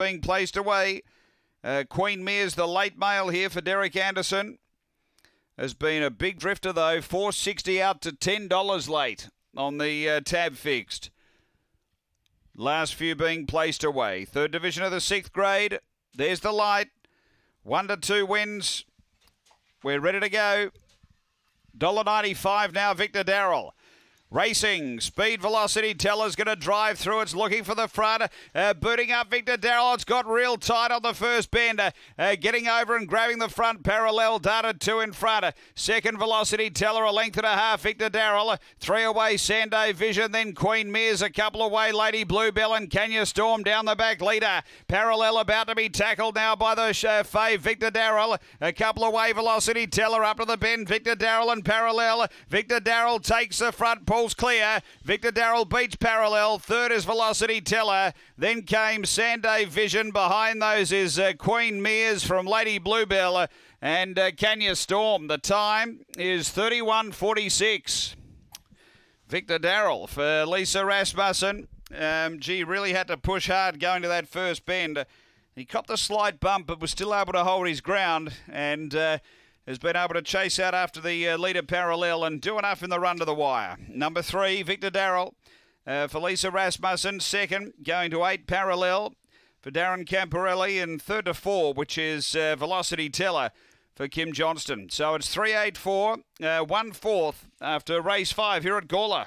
being placed away. Uh, Queen Mere's the late mail here for Derek Anderson. Has been a big drifter though. 460 out to $10 late on the uh, tab fixed. Last few being placed away. Third division of the sixth grade. There's the light. One to two wins. We're ready to go. $1.95 now, Victor Darrell. Racing, speed, velocity, Teller's going to drive through. It's looking for the front. Uh, booting up Victor Darrell. It's got real tight on the first bend. Uh, uh, getting over and grabbing the front parallel. Data two in front. Uh, second velocity, Teller a length and a half. Victor Darrell. Uh, three away, Sanday Vision. Then Queen Mears a couple away. Lady Bluebell and Kenya Storm down the back leader. Parallel about to be tackled now by the uh, fave Victor Darrell. A couple away, velocity, Teller up to the bend. Victor Darrell and parallel. Victor Darrell takes the front. Paw. Rolls clear. Victor Darrell beats parallel. Third is Velocity Teller. Then came Sanday Vision. Behind those is uh, Queen Mears from Lady Bluebell and uh, Kenya Storm. The time is 31.46. Victor Darrell for Lisa Rasmussen. Um, gee, really had to push hard going to that first bend. He copped a slight bump, but was still able to hold his ground. And uh, has been able to chase out after the uh, leader parallel and do enough in the run to the wire. Number three, Victor Darrell. Uh, Felisa Rasmussen, second, going to eight parallel for Darren Camparelli, and third to four, which is uh, Velocity Teller for Kim Johnston. So it's 3 8 4, uh, one fourth after race five here at Gawler.